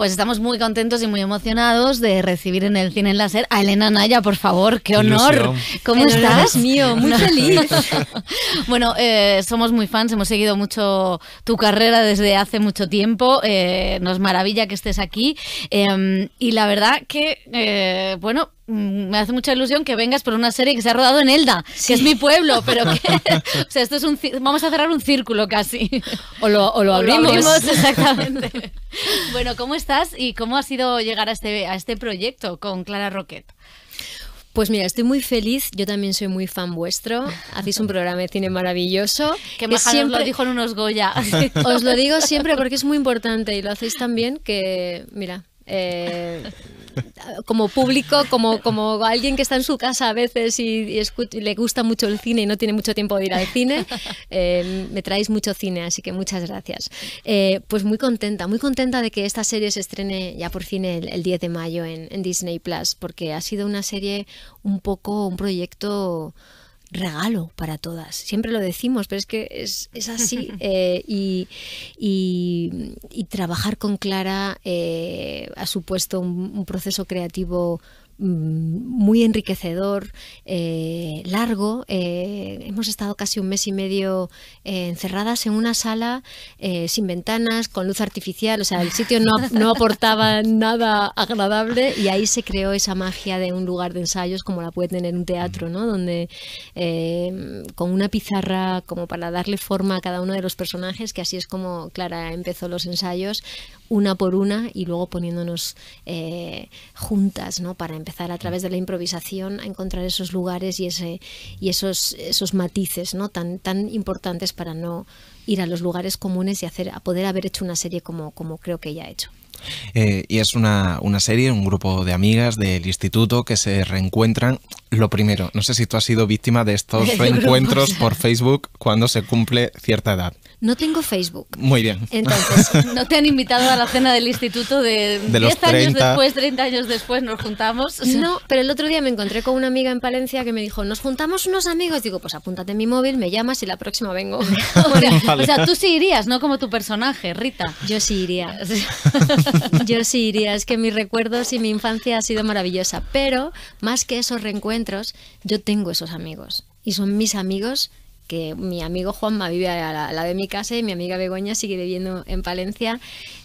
Pues estamos muy contentos y muy emocionados de recibir en el Cine Láser a Elena Naya, por favor, qué honor. ¿Cómo estás? mío, muy feliz. bueno, eh, somos muy fans, hemos seguido mucho tu carrera desde hace mucho tiempo, eh, nos maravilla que estés aquí em, y la verdad que, eh, bueno, Mm, me hace mucha ilusión que vengas por una serie que se ha rodado en Elda, que es mi pueblo, pero que, o sea, esto es un, vamos a cerrar un círculo casi. O lo, abrimos. lo abrimos exactamente. bueno, ¿cómo estás y cómo ha sido llegar a este, a este proyecto con Clara Roquet? Pues mira, estoy muy feliz. Yo también soy muy fan vuestro. Hacéis un programa de cine maravilloso. Que, me siempre dijo en unos Goya. os lo digo siempre porque es muy importante y lo hacéis tan bien que, mira, eh, como público, como, como alguien que está en su casa a veces y, le gusta mucho el cine y no tiene mucho tiempo de ir al cine, eh, me traéis mucho cine, así que muchas gracias. Eh, pues muy contenta, muy contenta de que esta serie se estrene ya por fin el, 10 de mayo en, en Disney Plus, porque ha sido una serie un poco, un proyecto regalo para todas. Siempre lo decimos, pero es que es, así. Eh, y, y, trabajar con Clara eh, ha supuesto un, un, proceso creativo Mm, muy enriquecedor, eh, largo. Eh, hemos estado casi un mes y medio eh, encerradas en una sala sin ventanas, con luz artificial, o sea, el sitio no, no, aportaba nada agradable y ahí se creó esa magia de un lugar de ensayos como la puede tener un teatro, ¿no? Donde con una pizarra como para darle forma a cada uno de los personajes, que así es como Clara empezó los ensayos, una por una y luego poniéndonos eh, juntas, ¿no? Para empezar a través de la improvisación a encontrar esos lugares y, ese, y esos, esos matices, ¿no? Tan, tan importantes para no ir a los lugares comunes y hacer, a poder haber hecho una serie como, como creo que ella ha hecho. Eh, y es una, una, serie, un grupo de amigas del instituto que se reencuentran. Lo primero, no sé si tú has sido víctima de estos reencuentros por Facebook cuando se cumple cierta edad. No tengo Facebook. Muy bien. Entonces, no te han invitado a la cena del instituto de, de 10 años después, 30 años después nos juntamos. No, pero el otro día me encontré con una amiga en Palencia que me dijo, nos juntamos unos amigos. Digo, pues apúntate mi móvil, me llamas y la próxima vengo. o, sea, o sea, tú sí irías, ¿no? Como tu personaje, Rita. Yo sí iría. Yo sí iría. Es que mis recuerdos y mi infancia ha sido maravillosa. Pero, más que esos reencuentros, yo tengo esos amigos. Y son mis amigos que mi amigo Juanma vive a la, de mi casa y mi amiga Begoña sigue viviendo en Palencia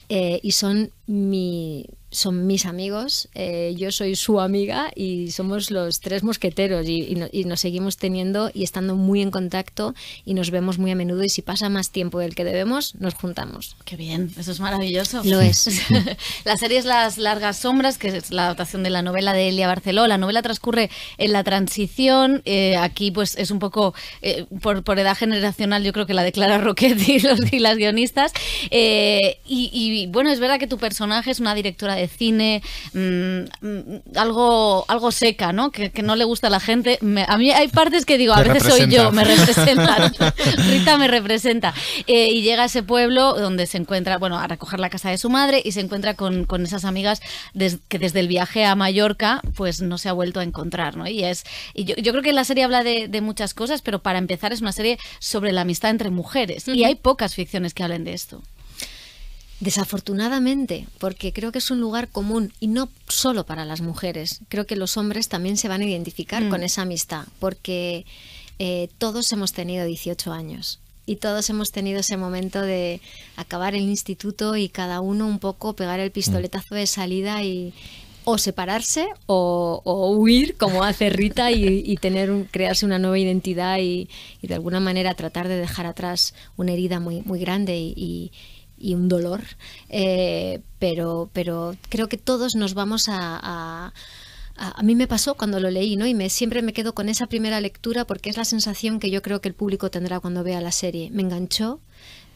eh, y son mi son mis amigos, eh, yo soy su amiga y somos los tres mosqueteros y, nos seguimos teniendo y estando muy en contacto y nos vemos muy a menudo y si pasa más tiempo del que debemos, nos juntamos. Qué bien, eso es maravilloso. Lo es. la serie es Las largas sombras, que es la adaptación de la novela de Elia Barceló. La novela transcurre en la transición, eh, aquí pues es un poco eh, por, edad generacional yo creo que la declara Roquette y, y las guionistas. Y, y bueno, es verdad que tu personaje es una directora de cine, mm, mm, algo, algo seca, ¿no? Que, no le gusta a la gente. a mí hay partes que digo, a veces soy yo, me representa. Rita me representa. Eh, y llega a ese pueblo donde se encuentra, bueno, a recoger la casa de su madre y se encuentra con, esas amigas que desde el viaje a Mallorca, pues no se ha vuelto a encontrar, ¿no? Y es, y yo, creo que la serie habla de, muchas cosas, pero para empezar es una serie sobre la amistad entre mujeres. Y hay pocas ficciones que hablen de esto. Desafortunadamente, porque creo que es un lugar común y no solo para las mujeres. Creo que los hombres también se van a identificar mm. con esa amistad, porque eh, todos hemos tenido 18 años y todos hemos tenido ese momento de acabar el instituto y cada uno un poco pegar el mm. pistoletazo de salida y o separarse o, huir como hace Rita y, tener un, crearse una nueva identidad y, de alguna manera tratar de dejar atrás una herida muy, muy grande y y un dolor, eh, pero, pero creo que todos nos vamos a, a a, mí me pasó cuando lo leí, ¿no? Y me, siempre me quedo con esa primera lectura porque es la sensación que yo creo que el público tendrá cuando vea la serie. Me enganchó,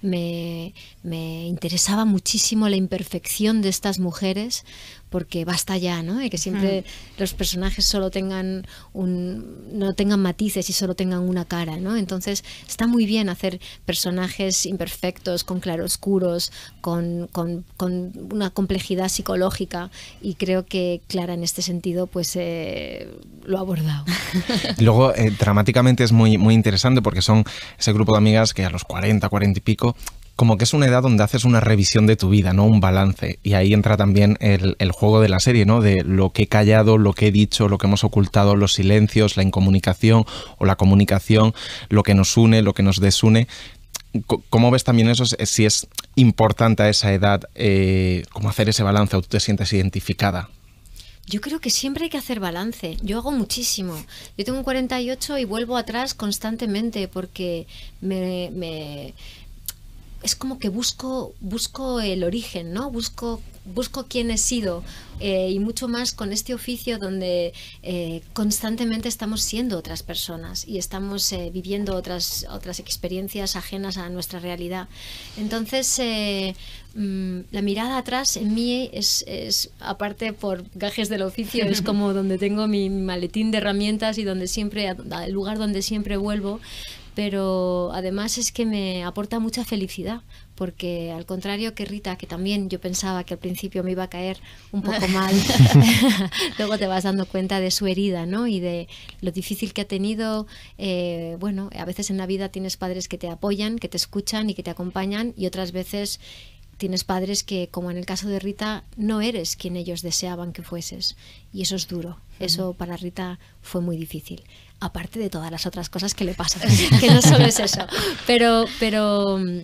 me, me interesaba muchísimo la imperfección de estas mujeres, porque basta ya, ¿no? De que siempre los personajes solo tengan un, no tengan matices y solo tengan una cara, ¿no? Entonces está muy bien hacer personajes imperfectos, con claroscuros, con, con, una complejidad psicológica y creo que Clara en este sentido pues eh, lo ha abordado. Luego, eh, dramáticamente es muy, muy interesante porque son ese grupo de amigas que a los 40, 40 y pico como que es una edad donde haces una revisión de tu vida, ¿no? Un balance. Y ahí entra también el, juego de la serie, ¿no? De lo que he callado, lo que he dicho, lo que hemos ocultado, los silencios, la incomunicación o la comunicación, lo que nos une, lo que nos desune. ¿Cómo ves también eso? Si es importante a esa edad, eh, ¿cómo hacer ese balance o tú te sientes identificada yo creo que siempre hay que hacer balance. Yo hago muchísimo. Yo tengo 48 y vuelvo atrás constantemente porque me, es como que busco, busco el origen, ¿no? Busco, busco quién he sido eh, y mucho más con este oficio donde eh, constantemente estamos siendo otras personas y estamos eh, viviendo otras, otras experiencias ajenas a nuestra realidad. Entonces, mm, la mirada atrás en mí es, aparte por gajes del oficio, es como donde tengo mi maletín de herramientas y donde siempre, el lugar donde siempre vuelvo, pero además es que me aporta mucha felicidad, porque al contrario que Rita, que también yo pensaba que al principio me iba a caer un poco mal, luego te vas dando cuenta de su herida, ¿no? Y de lo difícil que ha tenido. Eh, bueno, a veces en la vida tienes padres que te apoyan, que te escuchan y que te acompañan, y otras veces Tienes padres que, como en el caso de Rita, no eres quien ellos deseaban que fueses. Y eso es duro. Eso para Rita fue muy difícil. Aparte de todas las otras cosas que le pasan, que no solo es eso. Pero, pero mm,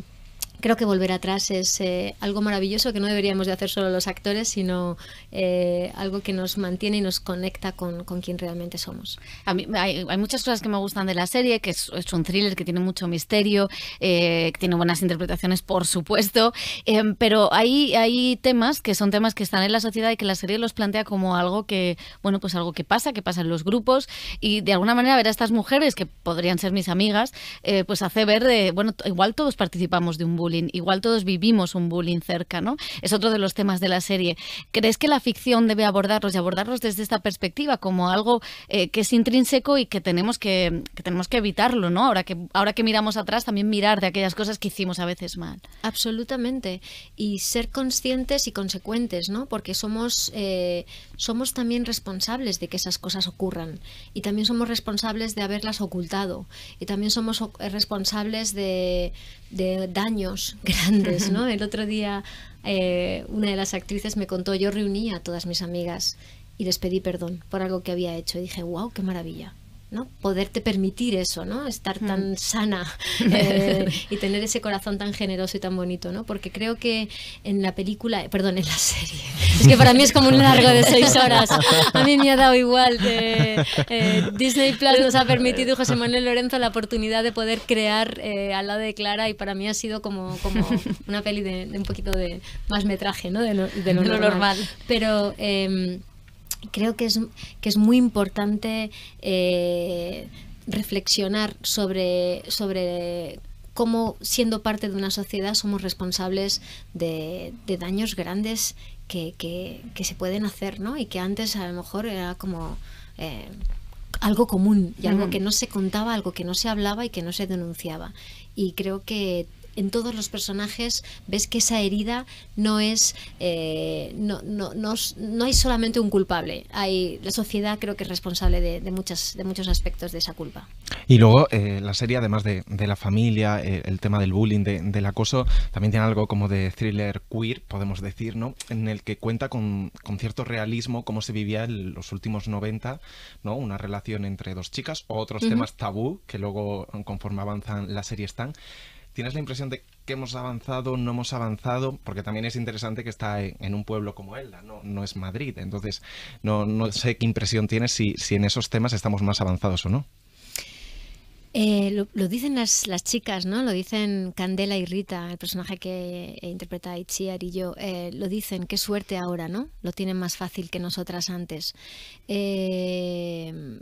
creo que volver atrás es eh, algo maravilloso que no deberíamos de hacer solo los actores, sino eh, algo que nos mantiene y nos conecta con, con quien realmente somos. hay, muchas cosas que me gustan de la serie, que es, un thriller que tiene mucho misterio, eh, que tiene buenas interpretaciones, por supuesto, pero hay, hay temas que son temas que están en la sociedad y que la serie los plantea como algo que, bueno, pues algo que pasa, que pasa en los grupos y de alguna manera ver a estas mujeres que podrían ser mis amigas, pues hace ver, bueno, igual todos participamos de un bullying Igual todos vivimos un bullying cerca, ¿no? Es otro de los temas de la serie. ¿Crees que la ficción debe abordarlos y abordarlos desde esta perspectiva como algo eh, que es intrínseco y que tenemos que, tenemos que evitarlo, ¿no? Ahora que, que miramos atrás, también mirar de aquellas cosas que hicimos a veces mal. Absolutamente. Y ser conscientes y consecuentes, ¿no? Porque somos, eh, somos también responsables de que esas cosas ocurran. Y también somos responsables de haberlas ocultado. Y también somos eh, responsables de de daños grandes, ¿no? El otro día eh, una de las actrices me contó, yo reuní a todas mis amigas y les pedí perdón por algo que había hecho y dije, wow, qué maravilla. ¿no? poderte permitir eso, ¿no? estar tan mm. sana eh, y tener ese corazón tan generoso y tan bonito, ¿no? porque creo que en la película, eh, perdón, en la serie, es que para mí es como un largo de seis horas, a mí me ha dado igual, eh, Disney Plus nos ha permitido José Manuel Lorenzo la oportunidad de poder crear al lado de Clara y para mí ha sido como, como una peli de, un poquito de más metraje, ¿no? de, lo, normal. normal. Pero em, creo que es, que es muy importante eh, reflexionar sobre, sobre cómo siendo parte de una sociedad somos responsables de, daños grandes que, se pueden hacer, ¿no? Y que antes a lo mejor era como... Eh, algo común y algo que no se contaba, algo que no se hablaba y que no se denunciaba. Y creo que en todos los personajes ves que esa herida no es, eh, no, no, hay solamente un culpable, hay la sociedad creo que es responsable de, muchas, de muchos aspectos de esa culpa. Y luego eh, la serie, además de, la familia, eh, el tema del bullying, del acoso, también tiene algo como de thriller queer, podemos decir, ¿no? En el que cuenta con, cierto realismo cómo se vivía en los últimos 90, ¿no? Una relación entre dos chicas o otros temas tabú que luego conforme avanzan la serie están. ¿Tienes la impresión de que hemos avanzado, no hemos avanzado? Porque también es interesante que está en un pueblo como él, no, es Madrid. Entonces, no, sé qué impresión tienes si, en esos temas estamos más avanzados o no. Eh, lo, dicen las, chicas, ¿no? Lo dicen Candela y Rita, el personaje que eh, interpreta a y yo. Eh, lo dicen, qué suerte ahora, ¿no? Lo tienen más fácil que nosotras antes. Eh,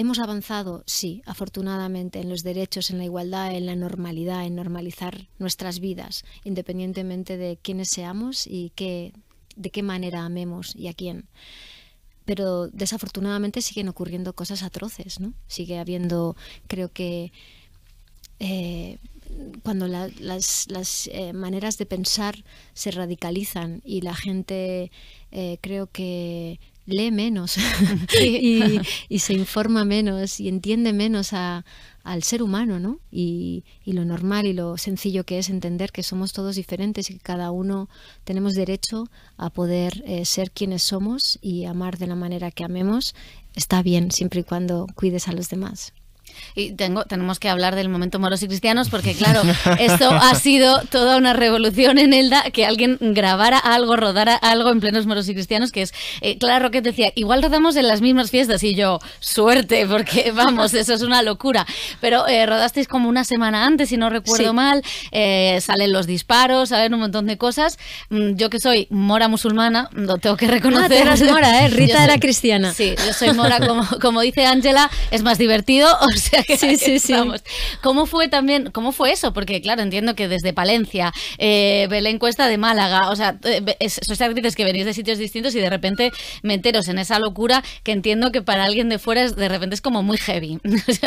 ¿Hemos avanzado? Sí, afortunadamente, en los derechos, en la igualdad, en la normalidad, en normalizar nuestras vidas, independientemente de quiénes seamos y qué, de qué manera amemos y a quién. Pero desafortunadamente siguen ocurriendo cosas atroces, ¿no? Sigue habiendo, creo que... Eh, cuando las, eh, maneras de pensar se radicalizan y la gente eh, creo que lee menos y, se informa menos y entiende menos al ser humano, ¿no? Y, lo normal y lo sencillo que es entender que somos todos diferentes y que cada uno tenemos derecho a poder eh, ser quienes somos y amar de la manera que amemos. Está bien, siempre y cuando cuides a los demás. Y tengo, tenemos que hablar del momento moros y cristianos porque, claro, esto ha sido toda una revolución en Elda, que alguien grabara algo, rodara algo en plenos moros y cristianos, que es, eh, claro que te decía, igual rodamos en las mismas fiestas y yo, suerte, porque vamos, eso es una locura. Pero eh, rodasteis como una semana antes, si no recuerdo mal, eh, salen los disparos, ver un montón de cosas. Mm, yo que soy mora musulmana, lo tengo que ah, reconocer. Ah, eras mora, Rita era cristiana. Sí, yo soy mora, como, como dice Ángela, es más divertido, sea que sí, sí, sí. ¿Cómo fue también, cómo fue eso? Porque claro, entiendo que desde Palencia, ve eh, Belén Cuesta de Málaga, o sea, sois eh, que venís de sitios distintos y de repente meteros en esa locura que entiendo que para alguien de fuera es, de repente es como muy heavy.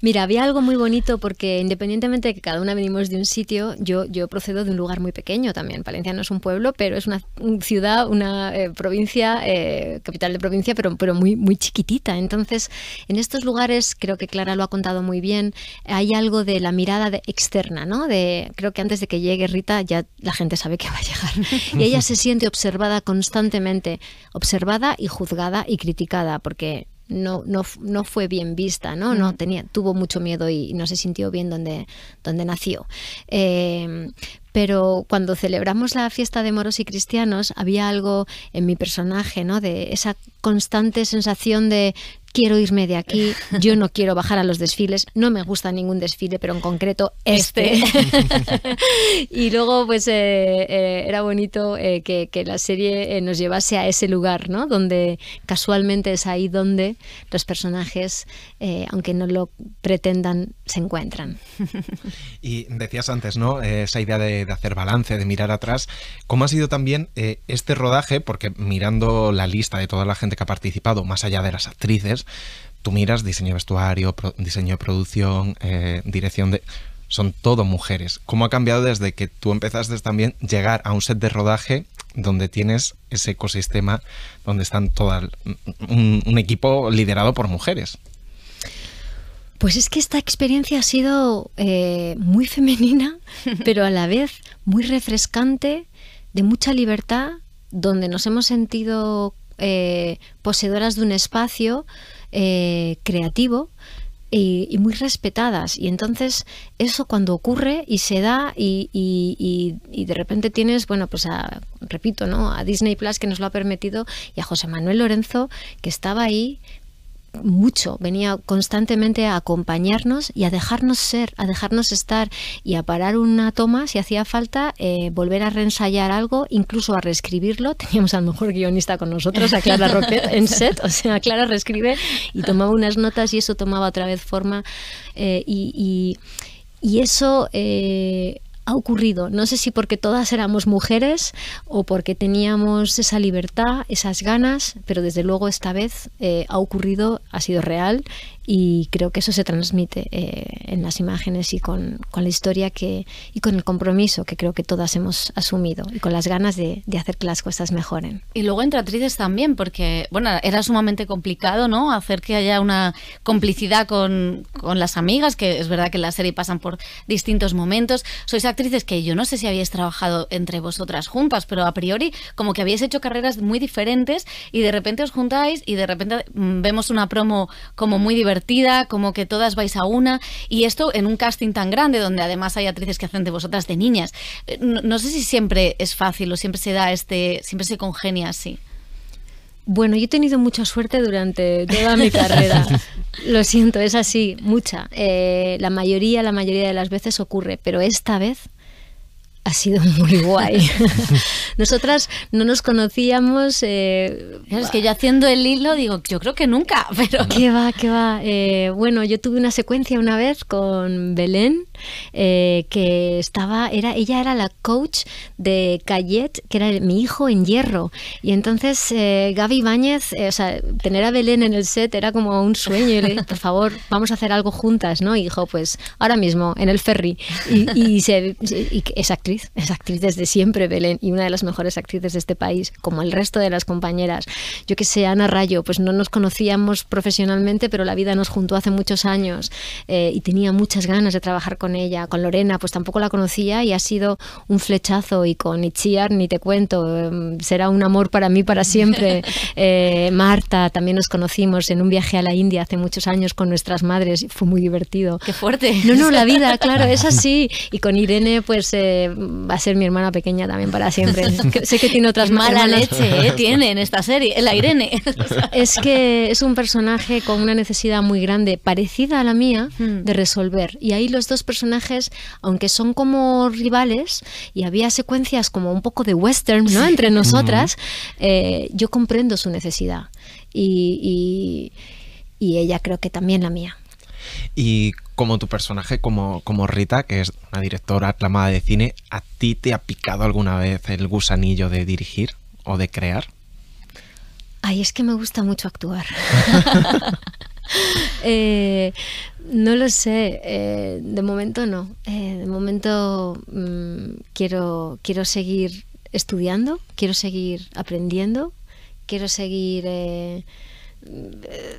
Mira, había algo muy bonito porque independientemente de que cada una venimos de un sitio, yo, yo procedo de un lugar muy pequeño también. Palencia no es un pueblo, pero es una ciudad, una eh, provincia, capital de provincia, pero, pero muy, muy chiquitita. Entonces, en estos lugares creo que Clara lo ha contado muy bien, hay algo de la mirada externa, ¿no? De, creo que antes de que llegue Rita ya la gente sabe que va a llegar. Y ella se siente observada constantemente, observada y juzgada y criticada, porque no, no, fue bien vista, ¿no? No mm. tenía, tuvo mucho miedo y no se sintió bien donde, donde nació. Em, pero cuando celebramos la fiesta de moros y cristianos había algo en mi personaje, ¿no? De esa constante sensación de quiero irme de aquí, yo no quiero bajar a los desfiles, no me gusta ningún desfile, pero en concreto este. este. y luego, pues eh, eh, era bonito eh, que, la serie nos llevase a ese lugar, ¿no? Donde casualmente es ahí donde los personajes, aunque no lo pretendan, se encuentran. y decías antes, ¿no? esa idea de, hacer balance, de mirar atrás. ¿Cómo ha sido también este rodaje? Porque mirando la lista de toda la gente que ha participado, más allá de las actrices, tú miras diseño vestuario, diseño de producción, eh, dirección de... Son todo mujeres. ¿Cómo ha cambiado desde que tú empezaste también llegar a un set de rodaje donde tienes ese ecosistema donde están todas un, equipo liderado por mujeres. Pues es que esta experiencia ha sido eh, muy femenina, pero a la vez muy refrescante, de mucha libertad, donde nos hemos sentido eh, poseedoras de un espacio eh, creativo y, muy respetadas. Y entonces eso cuando ocurre y se da y, de repente tienes, bueno, pues repito, ¿no? A Disney Plus que nos lo ha permitido y a José Manuel Lorenzo que estaba ahí mucho, venía constantemente a acompañarnos y a dejarnos ser, a dejarnos estar y a parar una toma si hacía falta, eh, volver a reensayar algo, incluso a reescribirlo. Teníamos al mejor guionista con nosotros, a Clara Roquet en set, o sea, Clara reescribe y tomaba unas notas y eso tomaba otra vez forma eh, y, eso... Eh, ha ocurrido. No sé si porque todas éramos mujeres o porque teníamos esa libertad, esas ganas, pero desde luego esta vez eh, ha ocurrido, ha sido real y creo que eso se transmite eh, en las imágenes y con, con, la historia que, y con el compromiso que creo que todas hemos asumido y con las ganas de, de, hacer que las cosas mejoren. Y luego entre actrices también, porque bueno, era sumamente complicado ¿no? hacer que haya una complicidad con, con las amigas, que es verdad que en la serie pasan por distintos momentos. Sois actrices que yo no sé si habéis trabajado entre vosotras juntas, pero a priori como que habéis hecho carreras muy diferentes y de repente os juntáis y de repente mm, vemos una promo como muy divertida como que todas vais a una, y esto en un casting tan grande donde además hay actrices que hacen de vosotras de niñas. Eh, no, sé si siempre es fácil o siempre se da este, siempre se congenia así. Bueno, yo he tenido mucha suerte durante toda mi carrera. Lo siento, es así, mucha. Eh, la mayoría, la mayoría de las veces ocurre, pero esta vez ha sido muy guay. Nosotras no nos conocíamos. Eh, es que yo haciendo el hilo digo, yo creo que nunca, pero. Qué va, qué va. Eh, bueno, yo tuve una secuencia una vez con Belén, eh, que estaba, era, ella era la coach de Cayet, que era mi hijo en hierro. Y entonces Gaby Báñez, o sea, tener a Belén en el set era como un sueño. por favor, vamos a hacer algo juntas, ¿no? Y dijo, pues ahora mismo, en el ferry. Y, esa actriz es actriz desde siempre, Belén, y una de las mejores actrices de este país, como el resto de las compañeras. Yo que sé, Ana Rayo, pues no nos conocíamos profesionalmente, pero la vida nos juntó hace muchos años eh, y tenía muchas ganas de trabajar con ella. Con Lorena, pues tampoco la conocía y ha sido un flechazo y con Itziar, ni te cuento, em, será un amor para mí para siempre. Eh, Marta, también nos conocimos en un viaje a la India hace muchos años con nuestras madres, fue muy divertido. Qué fuerte. No, no, la vida, claro, es así. Y con Irene, pues eh, va a ser mi hermana pequeña también para siempre. sé que tiene otras malas leche, ¿eh? tiene en esta serie, la Irene. es que es un personaje con una necesidad muy grande, parecida a la mía, hmm. de resolver. Y ahí los dos personajes, aunque son como rivales, y había secuencias como un poco de western, ¿no? Entre nosotras, eh, yo comprendo su necesidad. y y ella creo que también la mía. Y como tu personaje, como, como Rita, que es una directora aclamada de cine, ¿a ti te ha picado alguna vez el gusanillo de dirigir o de crear? Ay, es que me gusta mucho actuar. Eh, no lo sé, eh, de momento no. Eh, de momento mm, quiero seguir estudiando, quiero seguir aprendiendo, quiero seguir eh,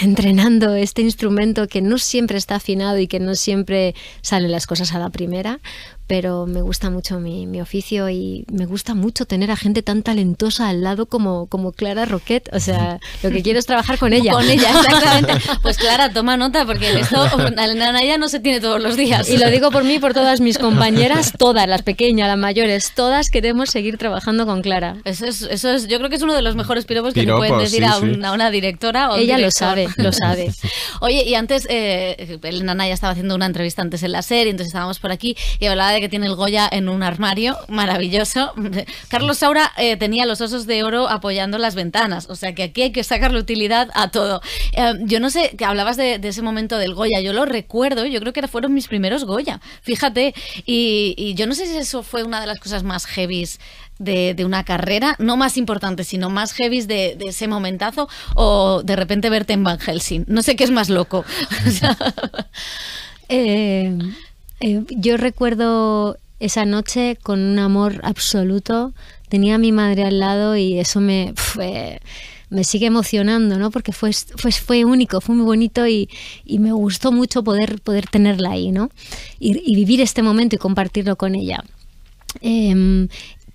entrenando este instrumento que no siempre está afinado y que no siempre salen las cosas a la primera, pero me gusta mucho mi, oficio y me gusta mucho tener a gente tan talentosa al lado como, como Clara Roquet. O sea, lo que quiero es trabajar con ella. Con ella, exactamente. Pues Clara, toma nota, porque esto Naya no se tiene todos los días. Y lo digo por mí por todas mis compañeras, todas, las pequeñas, las mayores, todas queremos seguir trabajando con Clara. Eso es, eso es yo creo que es uno de los mejores piropos, que le pueden decir a, una directora o Ella lo sabe, lo sabe. Oye, y antes, eh, Elena estaba haciendo una entrevista antes en la serie, entonces estábamos por aquí y hablaba de que tiene el Goya en un armario maravilloso. Carlos Saura eh, tenía los osos de oro apoyando las ventanas, o sea que aquí hay que sacarle utilidad a todo. Eh, yo no sé, que hablabas de, ese momento del Goya, yo lo recuerdo, yo creo que fueron mis primeros Goya, fíjate, y, yo no sé si eso fue una de las cosas más heavies de, una carrera, no más importante, sino más heavy de, ese momentazo, o de repente verte en Van Helsing. No sé qué es más loco. Eh, eh, yo recuerdo esa noche con un amor absoluto. Tenía a mi madre al lado y eso me, eh, me sigue emocionando, ¿no? Porque fue, fue único, fue muy bonito y, me gustó mucho poder, poder tenerla ahí, ¿no? Y, vivir este momento y compartirlo con ella. Em,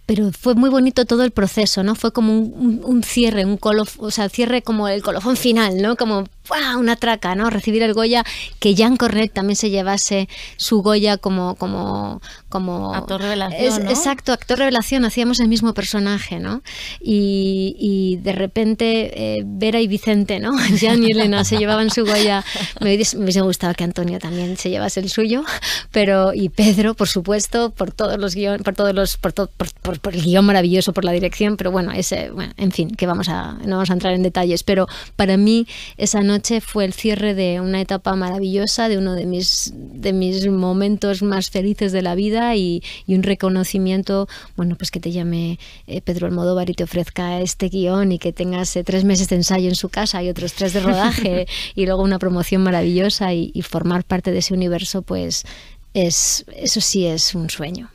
pero fue muy bonito todo el proceso, ¿no? Fue como un, un, cierre, un colofón, o sea, cierre como el colofón final, ¿no? Como ¡buah! una traca, ¿no? Recibir el Goya, que Jean Cornet también se llevase su Goya como, como, como... Actor revelación. Exacto, actor revelación, hacíamos el mismo personaje, ¿no? Y, de repente eh, Vera y Vicente, ¿no? Jan y Elena se llevaban su guaya Me hubiese gustado que Antonio también se llevase el suyo, pero y Pedro, por supuesto, por todos los guion, por todos los, por, por, el guión maravilloso, por la dirección, pero bueno, ese, en fin, que vamos a, no vamos a entrar en detalles, pero para mí esa noche fue el cierre de una etapa maravillosa, de uno de mis, de mis momentos más felices de la vida y, un reconocimiento, bueno, pues que te llame eh, Pedro Almodóvar y te ofrezca este guión y que tengas eh, tres meses de ensayo en su casa y otros tres de rodaje y luego una promoción maravillosa y, y formar parte de ese universo, pues es, eso sí es un sueño.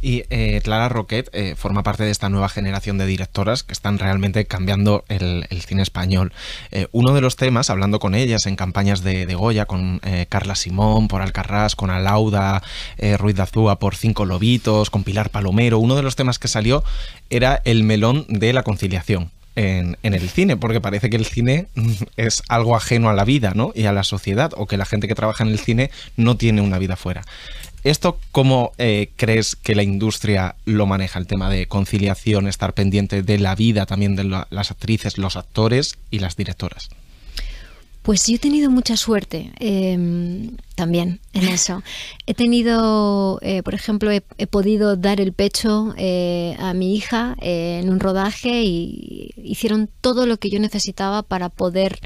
Y eh, Clara Roquet eh, forma parte de esta nueva generación de directoras que están realmente cambiando el, cine español. Eh, uno de los temas, hablando con ellas en campañas de, Goya, con Carla Simón por Alcarrás, con Alauda, Ruiz de Azúa por Cinco Lobitos, con Pilar Palomero, uno de los temas que salió era el melón de la conciliación. En, en, el cine, porque parece que el cine mm, es algo ajeno a la vida ¿no? y a la sociedad, o que la gente que trabaja en el cine no tiene una vida fuera. ¿Esto cómo eh, crees que la industria lo maneja, el tema de conciliación, estar pendiente de la vida también de las actrices, los actores y las directoras? Pues yo he tenido mucha suerte em, también en eso. He tenido, eh, por ejemplo, he, podido dar el pecho eh, a mi hija en un rodaje y hicieron todo lo que yo necesitaba para poder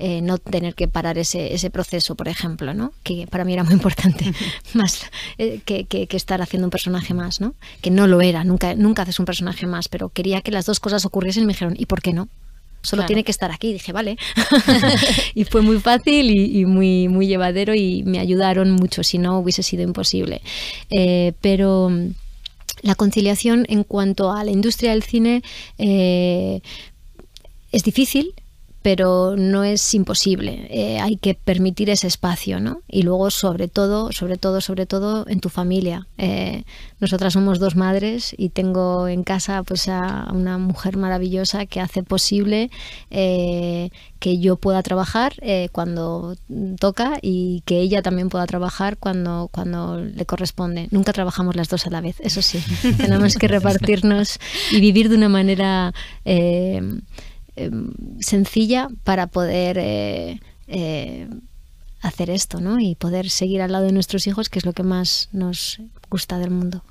eh, no tener que parar ese, ese proceso, por ejemplo, ¿no? que para mí era muy importante, más eh, que, estar haciendo un personaje más, ¿no? que no lo era, nunca, nunca haces un personaje más, pero quería que las dos cosas ocurriesen y me dijeron, ¿y por qué no? Solo tiene que estar aquí, dije, vale. y fue muy fácil y, muy, muy llevadero y me ayudaron mucho, si no hubiese sido imposible. Eh, pero mm, la conciliación en cuanto a la industria del cine es difícil, pero no es imposible. Eh, hay que permitir ese espacio, ¿no? Y luego, sobre todo, sobre todo, sobre todo, en tu familia. Eh, nosotras somos dos madres y tengo en casa pues, a una mujer maravillosa que hace posible eh, que yo pueda trabajar cuando toca y que ella también pueda trabajar cuando, cuando le corresponde. Nunca trabajamos las dos a la vez, eso sí. Tenemos que repartirnos y vivir de una manera Em, sencilla para poder eh, eh, hacer esto, ¿no? Y poder seguir al lado de nuestros hijos, que es lo que más nos gusta del mundo.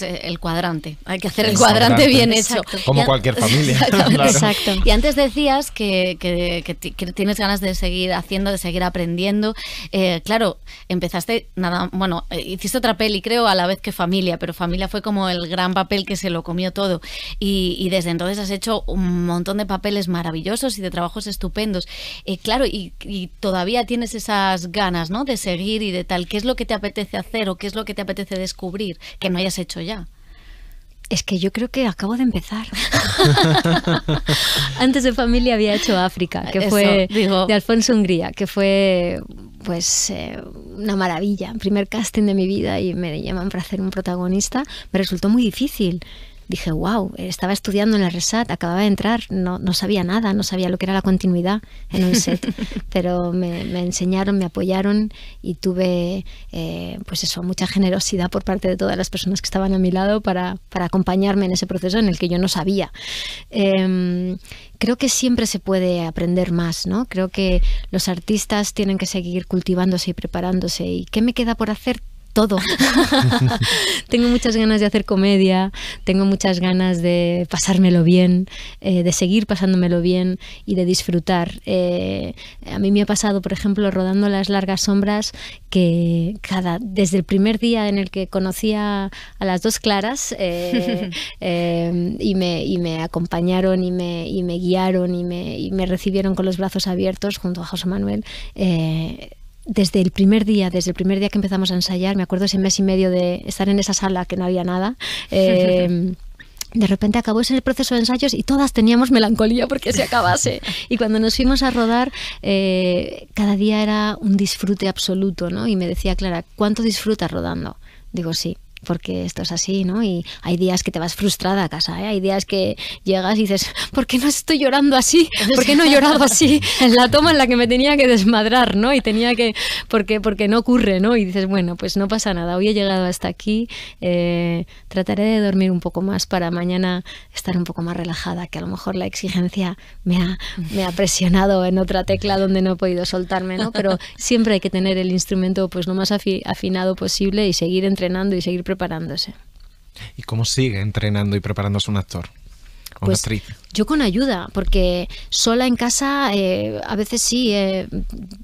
El cuadrante, hay que hacer el, cuadrante, bien hecho. Como cualquier familia. Exacto. Y antes decías que, tienes ganas de seguir haciendo, de seguir aprendiendo. Eh, claro, empezaste, nada, bueno, eh, hiciste otra peli, creo, a la vez que familia, pero familia fue como el gran papel que se lo comió todo. Y, desde entonces has hecho un montón de papeles maravillosos y de trabajos estupendos. Eh, claro, y todavía tienes esas ganas, ¿no? De seguir y de tal. ¿Qué es lo que te apetece hacer o qué es lo que te apetece descubrir que no hayas hecho? ya. Es que yo creo que acabo de empezar. Antes de familia había hecho África, que fue de Alfonso Hungría, que fue pues eh, una maravilla, primer casting de mi vida y me llaman para hacer un protagonista, me resultó muy difícil dije, wow, estaba estudiando en la RESAT, acababa de entrar, no, no sabía nada, no sabía lo que era la continuidad en un set, pero me, me, enseñaron, me apoyaron y tuve, eh, pues eso, mucha generosidad por parte de todas las personas que estaban a mi lado para, para acompañarme en ese proceso en el que yo no sabía. Em, creo que siempre se puede aprender más, ¿no? Creo que los artistas tienen que seguir cultivándose y preparándose. ¿Y qué me queda por hacer? todo. tengo muchas ganas de hacer comedia, tengo muchas ganas de pasármelo bien, eh, de seguir pasándomelo bien y de disfrutar. Eh, a mí me ha pasado, por ejemplo, rodando las largas sombras, que cada desde el primer día en el que conocía a las dos claras eh, y, me, y, me, acompañaron y me, y me guiaron y me, y me, recibieron con los brazos abiertos junto a José Manuel desde el primer día, desde el primer día que empezamos a ensayar, me acuerdo ese mes y medio de estar en esa sala que no había nada. Em, de repente acabó ese proceso de ensayos y todas teníamos melancolía porque se acabase. Y cuando nos fuimos a rodar, eh, cada día era un disfrute absoluto, ¿no? Y me decía Clara, ¿cuánto disfrutas rodando? Digo, sí, porque esto es así, ¿no? Y hay días que te vas frustrada a casa, ¿eh? hay días que llegas y dices, ¿por qué no estoy llorando así? ¿Por qué no he llorado así en la toma en la que me tenía que desmadrar, ¿no? Y tenía que, porque, porque no ocurre, ¿no? Y dices, bueno, pues no pasa nada, hoy he llegado hasta aquí, eh, trataré de dormir un poco más para mañana estar un poco más relajada, que a lo mejor la exigencia me ha, presionado en otra tecla donde no he podido soltarme, ¿no? Pero siempre hay que tener el instrumento pues lo más afinado posible y seguir entrenando y seguir preparándose. ¿Y cómo sigue entrenando y preparándose un actor? Pues yo con ayuda, porque sola en casa eh, a veces sí eh,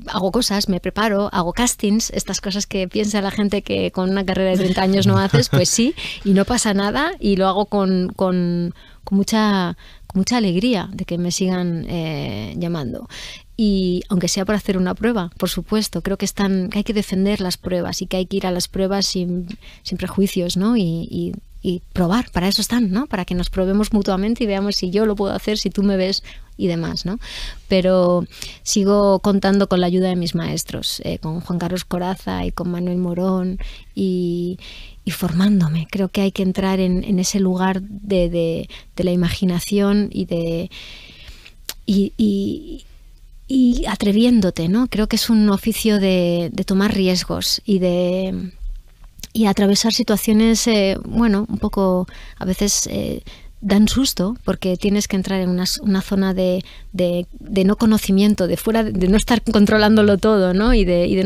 hago cosas, me preparo, hago castings, estas cosas que piensa la gente que con una carrera de 30 años no haces, pues sí, y no pasa nada, y lo hago con, mucha mucha alegría de que me sigan eh, llamando y aunque sea para hacer una prueba, por supuesto, creo que están que hay que defender las pruebas y que hay que ir a las pruebas sin, sin prejuicios, ¿no? Y, y, y, probar, para eso están, ¿no? Para que nos probemos mutuamente y veamos si yo lo puedo hacer, si tú me ves y demás, ¿no? Pero sigo contando con la ayuda de mis maestros, eh, con Juan Carlos Coraza y con Manuel Morón y, formándome. Creo que hay que entrar en, ese lugar de, de, la imaginación y de... y, y atreviéndote, ¿no? Creo que es un oficio de, tomar riesgos y de y atravesar situaciones, eh, bueno, un poco a veces eh, dan susto porque tienes que entrar en una, zona de, no conocimiento, de fuera, de, no estar controlándolo todo, ¿no? Y de,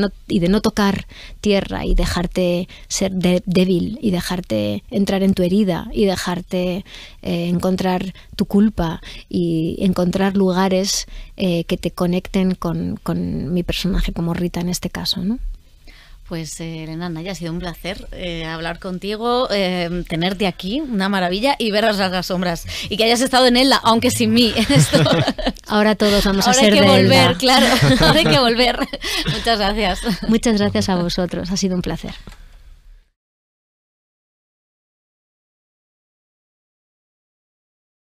no, tocar tierra y dejarte ser débil y dejarte entrar en tu herida y dejarte eh, encontrar tu culpa y encontrar lugares eh, que te conecten con, con mi personaje como Rita en este caso, ¿no? Pues eh, Elena ha sido un placer eh, hablar contigo, eh, tenerte aquí, una maravilla, y ver las sombras. Y que hayas estado en ella, aunque sin mí. Esto. Ahora todos vamos a ser hay que volver, claro. hay que volver. Muchas gracias. Muchas gracias a vosotros, ha sido un placer.